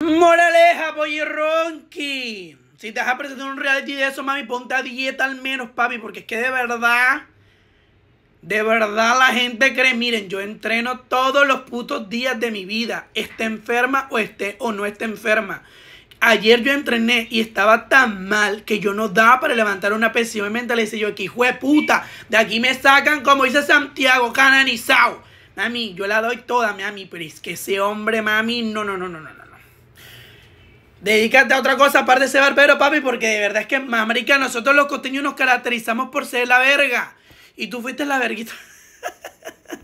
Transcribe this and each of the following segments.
Moraleja, pollo ronqui. Si te vas a presentar un reality de eso, mami, ponte a dieta al menos, papi, porque es que de verdad, de verdad la gente cree, miren, yo entreno todos los putos días de mi vida, esté enferma o esté o no esté enferma. Ayer yo entrené y estaba tan mal que yo no daba para levantar una mental Y le decía yo, aquí, hijo de puta, de aquí me sacan, como dice Santiago, cananizado. Mami, yo la doy toda, mami, pero es que ese hombre, mami, no, no, no, no, no. Dedícate a otra cosa aparte de ese barbero, papi, porque de verdad es que, américa nosotros los costeños nos caracterizamos por ser la verga. Y tú fuiste la verguita.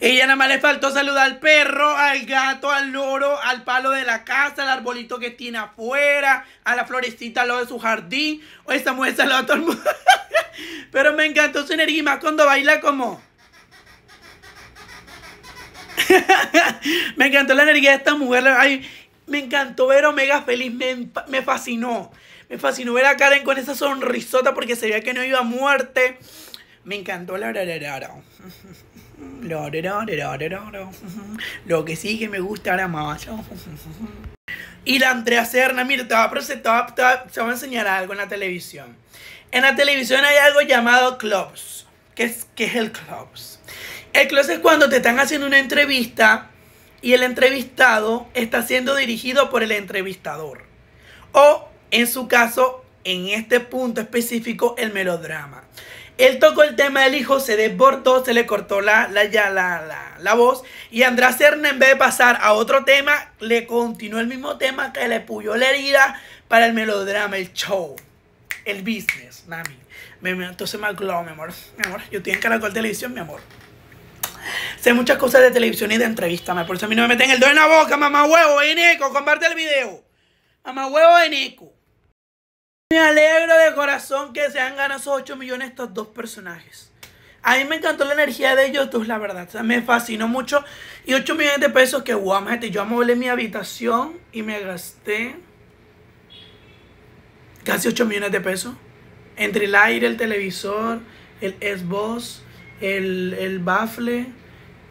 Ella nada más le faltó saludar al perro, al gato, al loro, al palo de la casa, al arbolito que tiene afuera, a la florecita al de su jardín. O esa mujer saludó a todo el mundo. Pero me encantó su energía más cuando baila como. me encantó la energía de esta mujer. Ay, me encantó ver Omega feliz, me, me fascinó. Me fascinó ver a Karen con esa sonrisota porque se que no iba a muerte. Me encantó la... Lo que sí que me gusta ahora más. Y la Andrea mira, te voy a enseñar algo en la televisión. En la televisión hay algo llamado clubs. ¿Qué es, qué es el clubs? El clubs es cuando te están haciendo una entrevista y el entrevistado está siendo dirigido por el entrevistador. O, en su caso, en este punto específico, el melodrama. Él tocó el tema del hijo, se desbordó, se le cortó la, la, la, voz. Y Andrés Cerna, en vez de pasar a otro tema, le continuó el mismo tema que le puyó la herida para el melodrama, el show, el business, mami. entonces me aclaro, mi amor. Mi amor, yo estoy en Caracol Televisión, mi amor sé muchas cosas de televisión y de entrevistas. Por eso a mí no me meten el dedo en la boca, mamá huevo, eh, Nico? comparte el video. Mamá huevo, eh, Nico? Me alegro de corazón que se han ganado esos 8 millones estos dos personajes. A mí me encantó la energía de ellos dos, la verdad. O sea, me fascinó mucho. Y 8 millones de pesos que guau, gente. yo amueble mi habitación y me gasté casi 8 millones de pesos. Entre el aire, el televisor, el Xbox, el, el baffle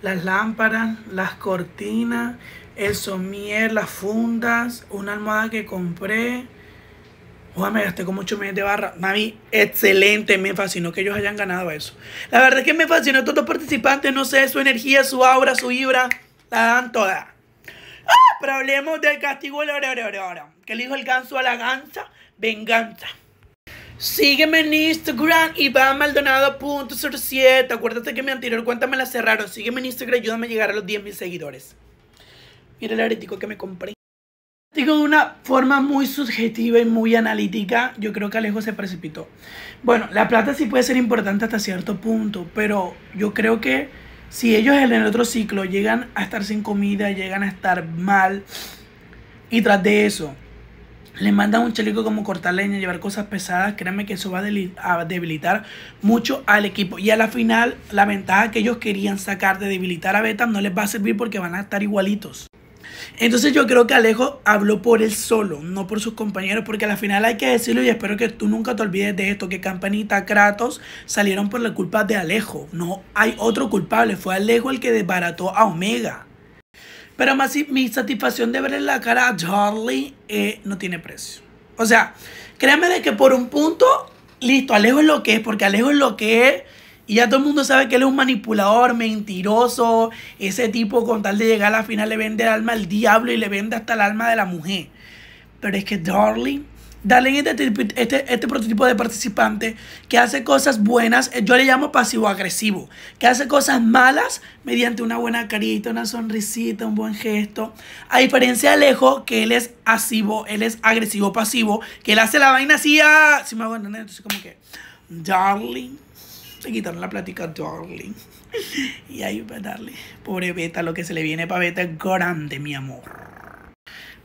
las lámparas, las cortinas, el somier, las fundas, una almohada que compré. Joder, me gasté como 8 millones de barra. Mami, excelente. Me fascinó que ellos hayan ganado eso. La verdad es que me fascinó todos los participantes. No sé, su energía, su aura, su vibra. La dan toda. ¡Ah! Pero hablemos del castigo. Que le dijo el ganso a la ganza. Venganza. Sígueme en Instagram, Iván Maldonado.07. Acuérdate que mi anterior cuenta me la cerraron. Sígueme en Instagram, ayúdame a llegar a los 10.000 seguidores. Mira el aretico que me compré. Digo de una forma muy subjetiva y muy analítica, yo creo que Alejo se precipitó. Bueno, la plata sí puede ser importante hasta cierto punto, pero yo creo que si ellos en el otro ciclo llegan a estar sin comida, llegan a estar mal, y tras de eso le mandan un chelico como cortar leña, llevar cosas pesadas, créanme que eso va a debilitar mucho al equipo. Y a la final, la ventaja que ellos querían sacar de debilitar a Beta no les va a servir porque van a estar igualitos. Entonces yo creo que Alejo habló por él solo, no por sus compañeros, porque a la final hay que decirlo y espero que tú nunca te olvides de esto, que Campanita, Kratos salieron por la culpa de Alejo. No hay otro culpable, fue Alejo el que desbarató a Omega. Pero más mi satisfacción de verle la cara a Charlie eh, no tiene precio. O sea, créanme de que por un punto, listo, Alejo es lo que es, porque Alejo es lo que es. Y ya todo el mundo sabe que él es un manipulador, mentiroso. Ese tipo con tal de llegar a la final le vende el alma al diablo y le vende hasta el alma de la mujer. Pero es que Darling Darling este, este, este prototipo de participante que hace cosas buenas, eh, yo le llamo pasivo-agresivo, que hace cosas malas mediante una buena carita, una sonrisita, un buen gesto. A diferencia de Alejo, que él es asivo, él es agresivo-pasivo, que él hace la vaina así, a... Ah, si me hago entonces como que, darling, te quitaron la plática, darling. Y ahí va, pues, darling, pobre Beta, lo que se le viene para Beta es grande, mi amor.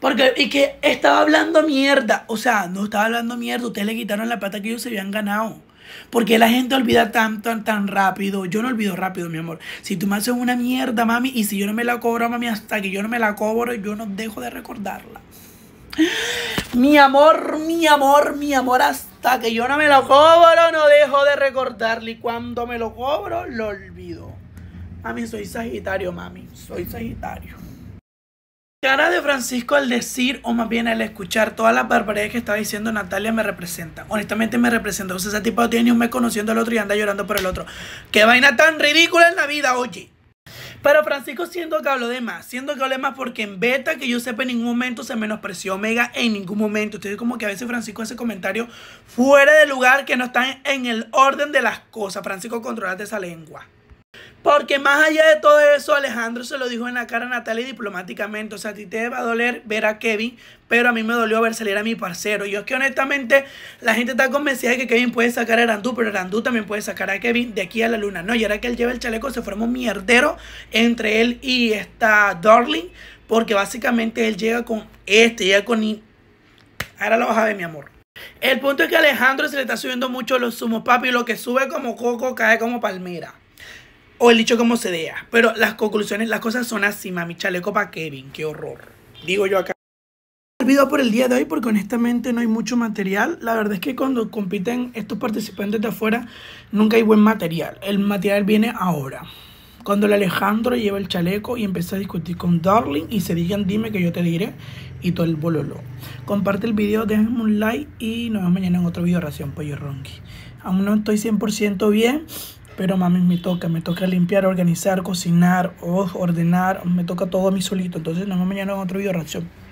Porque, y que estaba hablando mierda. O sea, no estaba hablando mierda. Ustedes le quitaron la pata que ellos se habían ganado. Porque la gente olvida tan, tan, tan rápido. Yo no olvido rápido, mi amor. Si tú me haces una mierda, mami, y si yo no me la cobro, mami, hasta que yo no me la cobro, yo no dejo de recordarla. Mi amor, mi amor, mi amor, hasta que yo no me la cobro, no dejo de recordarle. Y cuando me lo cobro, lo olvido. Mami, soy Sagitario, mami. Soy Sagitario cara de Francisco al decir, o más bien al escuchar todas las barbaridades que estaba diciendo Natalia, me representa. Honestamente me representa. O sea, ese tipo tiene un mes conociendo al otro y anda llorando por el otro. Qué vaina tan ridícula en la vida, oye. Pero Francisco siento que habló de más, siento que hablo de más porque en beta, que yo sepa, en ningún momento se menospreció Omega, en ningún momento. Estoy como que a veces Francisco hace comentario fuera de lugar que no están en el orden de las cosas. Francisco, controlate esa lengua. Porque más allá de todo eso, Alejandro se lo dijo en la cara a Natalia diplomáticamente. O sea, a ti te va a doler ver a Kevin, pero a mí me dolió ver salir a mi parcero. Yo es que honestamente la gente está convencida de que Kevin puede sacar a Arandú, pero Arandú también puede sacar a Kevin de aquí a la luna. No, y ahora que él lleva el chaleco se forma un mierdero entre él y esta Darling, porque básicamente él llega con este, llega con... I. Ahora lo vas a ver, mi amor. El punto es que Alejandro se le está subiendo mucho los sumos, papi. Lo que sube como coco cae como palmera o el dicho como se dea Pero las conclusiones, las cosas son así, mami. Chaleco para Kevin, qué horror. Digo yo acá. El video por el día de hoy porque honestamente no hay mucho material. La verdad es que cuando compiten estos participantes de afuera nunca hay buen material. El material viene ahora. Cuando el Alejandro lleva el chaleco y empieza a discutir con Darling y se digan dime que yo te diré y todo el bololo. Comparte el video, déjame un like y nos vemos mañana en otro video de Ración Pollo Ronqui. Aún no estoy 100% bien, pero mami me toca, me toca limpiar, organizar, cocinar, ordenar, me toca todo a mí solito. Entonces no vemos mañana en otro video reacción.